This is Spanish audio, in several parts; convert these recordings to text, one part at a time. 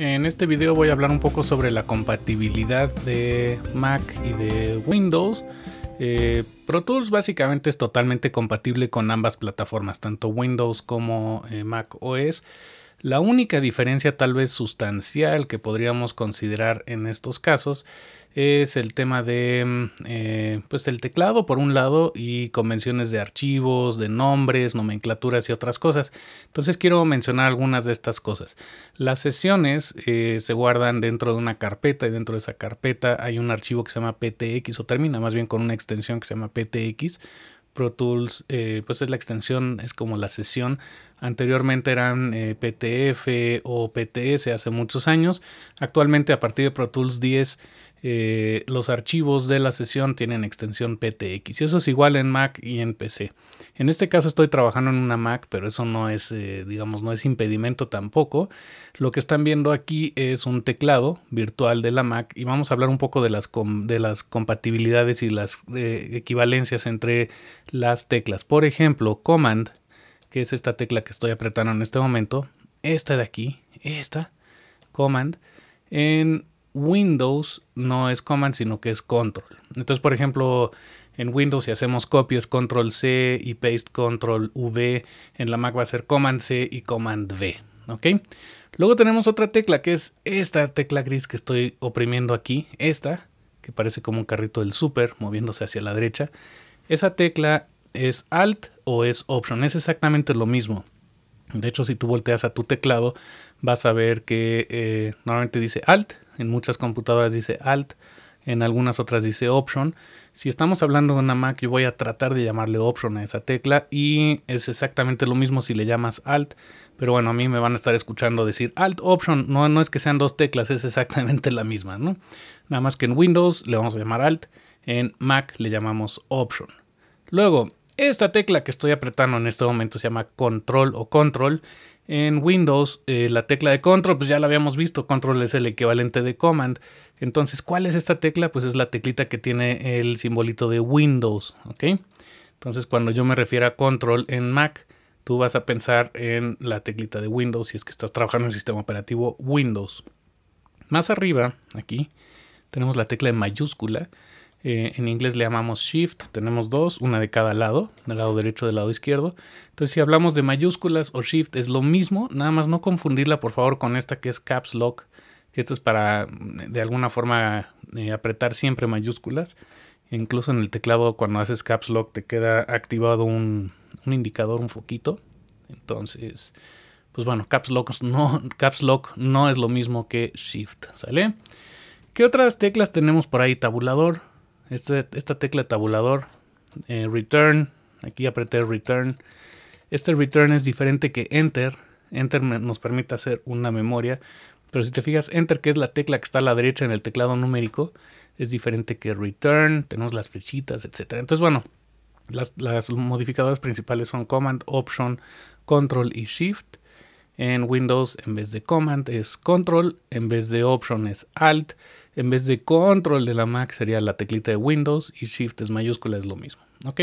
En este video voy a hablar un poco sobre la compatibilidad de Mac y de Windows. Eh, Pro Tools básicamente es totalmente compatible con ambas plataformas, tanto Windows como eh, Mac OS. La única diferencia tal vez sustancial que podríamos considerar en estos casos es el tema de mm, eh, pues el teclado por un lado y convenciones de archivos, de nombres, nomenclaturas y otras cosas. Entonces quiero mencionar algunas de estas cosas. Las sesiones eh, se guardan dentro de una carpeta y dentro de esa carpeta hay un archivo que se llama PTX o termina más bien con una extensión que se llama PTX. Pro Tools, eh, pues es la extensión, es como la sesión Anteriormente eran eh, PTF o PTS hace muchos años. Actualmente a partir de Pro Tools 10 eh, los archivos de la sesión tienen extensión PTX y eso es igual en Mac y en PC. En este caso estoy trabajando en una Mac, pero eso no es, eh, digamos, no es impedimento tampoco. Lo que están viendo aquí es un teclado virtual de la Mac y vamos a hablar un poco de las, de las compatibilidades y las equivalencias entre las teclas. Por ejemplo, Command que es esta tecla que estoy apretando en este momento, esta de aquí, esta, command, en Windows no es command, sino que es control. Entonces, por ejemplo, en Windows si hacemos copias, control C y paste control V, en la Mac va a ser command C y command V, ¿ok? Luego tenemos otra tecla que es esta tecla gris que estoy oprimiendo aquí, esta, que parece como un carrito del super moviéndose hacia la derecha. Esa tecla es Alt o es option. Es exactamente lo mismo. De hecho, si tú volteas a tu teclado, vas a ver que eh, normalmente dice alt, en muchas computadoras dice alt, en algunas otras dice option. Si estamos hablando de una Mac, yo voy a tratar de llamarle option a esa tecla y es exactamente lo mismo si le llamas alt, pero bueno, a mí me van a estar escuchando decir alt option, no, no es que sean dos teclas, es exactamente la misma, ¿no? Nada más que en Windows le vamos a llamar alt, en Mac le llamamos option. Luego, esta tecla que estoy apretando en este momento se llama control o control. En Windows, eh, la tecla de control, pues ya la habíamos visto, control es el equivalente de command. Entonces, ¿cuál es esta tecla? Pues es la teclita que tiene el simbolito de Windows, ¿ok? Entonces, cuando yo me refiero a control en Mac, tú vas a pensar en la teclita de Windows si es que estás trabajando en el sistema operativo Windows. Más arriba, aquí, tenemos la tecla de mayúscula eh, en inglés le llamamos shift, tenemos dos, una de cada lado, del lado derecho, del lado izquierdo. Entonces si hablamos de mayúsculas o shift es lo mismo, nada más no confundirla por favor con esta que es caps lock, que esto es para de alguna forma eh, apretar siempre mayúsculas. Incluso en el teclado cuando haces caps lock te queda activado un, indicador, un foquito. Entonces, pues bueno, caps lock, no, caps lock no es lo mismo que shift, ¿sale? ¿Qué otras teclas tenemos por ahí? Tabulador, este, esta tecla tabulador, eh, return, aquí apreté return. Este return es diferente que enter. Enter nos permite hacer una memoria. Pero si te fijas, enter, que es la tecla que está a la derecha en el teclado numérico, es diferente que return. Tenemos las flechitas, etc. Entonces, bueno, las, las modificadoras principales son command, option, control y shift. En Windows, en vez de Command, es Control, en vez de Option, es Alt, en vez de Control de la Mac sería la teclita de Windows y Shift es mayúscula, es lo mismo. ¿Ok?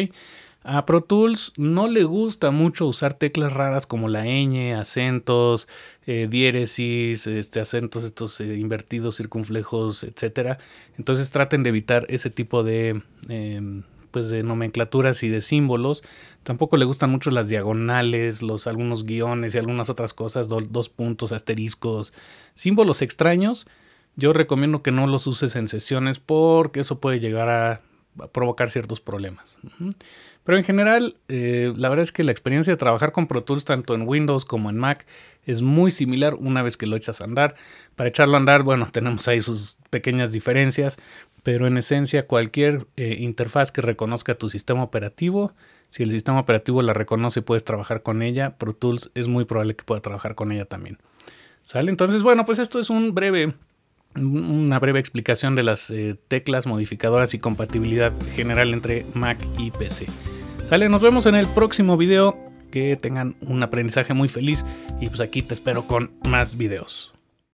A Pro Tools no le gusta mucho usar teclas raras como la ñ, acentos, eh, diéresis, este, acentos estos eh, invertidos, circunflejos, etc. Entonces traten de evitar ese tipo de, em, pues, de nomenclaturas y de símbolos. Tampoco le gustan mucho las diagonales, los algunos guiones y algunas otras cosas, dos puntos, asteriscos, símbolos extraños. Yo recomiendo que no los uses en sesiones porque eso puede llegar a provocar ciertos problemas. Pero en general, eh, la verdad es que la experiencia de trabajar con Pro Tools tanto en Windows como en Mac es muy similar una vez que lo echas a andar. Para echarlo a andar, bueno, tenemos ahí sus pequeñas diferencias, pero en esencia cualquier eh, interfaz que reconozca tu sistema operativo, si el sistema operativo la reconoce y puedes trabajar con ella, Pro Tools es muy probable que pueda trabajar con ella también. ¿Sale? Entonces, bueno, pues esto es un breve una breve explicación de las eh, teclas modificadoras y compatibilidad general entre Mac y PC. Sale, nos vemos en el próximo video. Que tengan un aprendizaje muy feliz y pues aquí te espero con más videos.